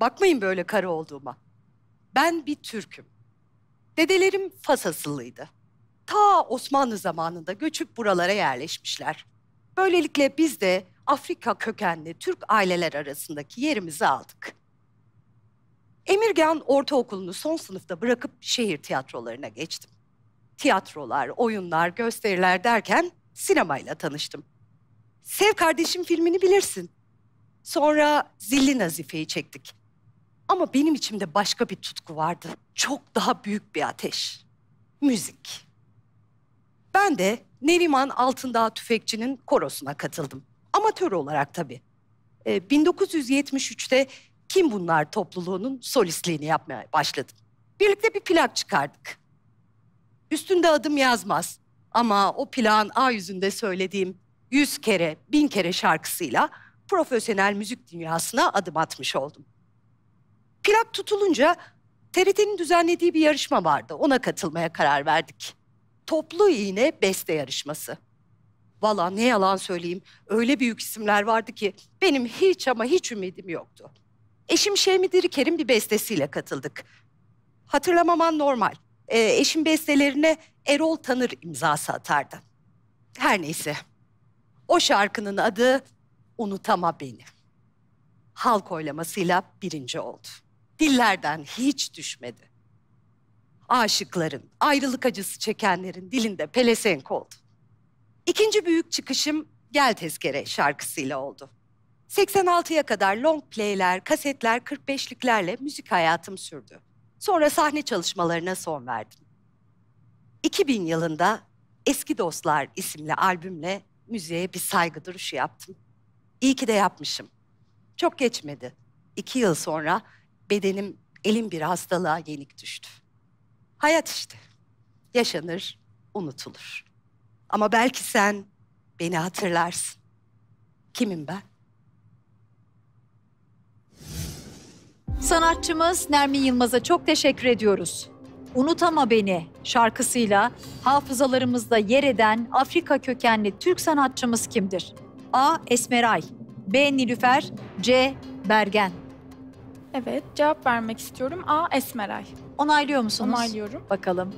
Bakmayın böyle karı olduğuma. Ben bir Türk'üm. Dedelerim Fas asıllıydı. Ta Osmanlı zamanında göçüp buralara yerleşmişler. Böylelikle biz de Afrika kökenli Türk aileler arasındaki yerimizi aldık. Emirgan Ortaokulu'nu son sınıfta bırakıp şehir tiyatrolarına geçtim. Tiyatrolar, oyunlar, gösteriler derken sinemayla tanıştım. Sev Kardeşim filmini bilirsin. Sonra Zilli Nazife'yi çektik. Ama benim içimde başka bir tutku vardı. Çok daha büyük bir ateş. Müzik. Ben de Neriman Altındağ Tüfekçi'nin korosuna katıldım. Amatör olarak tabii. Ee, 1973'te Kim Bunlar topluluğunun solistliğini yapmaya başladım. Birlikte bir plak çıkardık. Üstünde adım yazmaz ama o plağın A yüzünde söylediğim yüz kere, bin kere şarkısıyla profesyonel müzik dünyasına adım atmış oldum plak tutulunca TRT'nin düzenlediği bir yarışma vardı. Ona katılmaya karar verdik. Toplu iğne beste yarışması. Valla ne yalan söyleyeyim öyle büyük isimler vardı ki benim hiç ama hiç ümidim yoktu. Eşim Şemi Diriker'in bir bestesiyle katıldık. Hatırlamaman normal. Ee, eşim bestelerine Erol Tanır imzası atardı. Her neyse. O şarkının adı Unutama Beni. Halk oylamasıyla birinci oldu dillerden hiç düşmedi. Aşıkların, ayrılık acısı çekenlerin dilinde pelesenk oldu. İkinci büyük çıkışım Gel Tezkere şarkısıyla oldu. 86'ya kadar long playler, kasetler, 45'liklerle müzik hayatım sürdü. Sonra sahne çalışmalarına son verdim. 2000 yılında Eski Dostlar isimli albümle müziğe bir saygı duruşu yaptım. İyi ki de yapmışım. Çok geçmedi. İki yıl sonra bedenim elim bir hastalığa yenik düştü. Hayat işte. Yaşanır, unutulur. Ama belki sen beni hatırlarsın. Kimim ben? Sanatçımız Nermin Yılmaz'a çok teşekkür ediyoruz. Unutama Beni şarkısıyla hafızalarımızda yer eden Afrika kökenli Türk sanatçımız kimdir? A. Esmeray B. Nilüfer C. Bergen Evet, cevap vermek istiyorum. A. Esmeray. Onaylıyor musunuz? Onaylıyorum. Bakalım.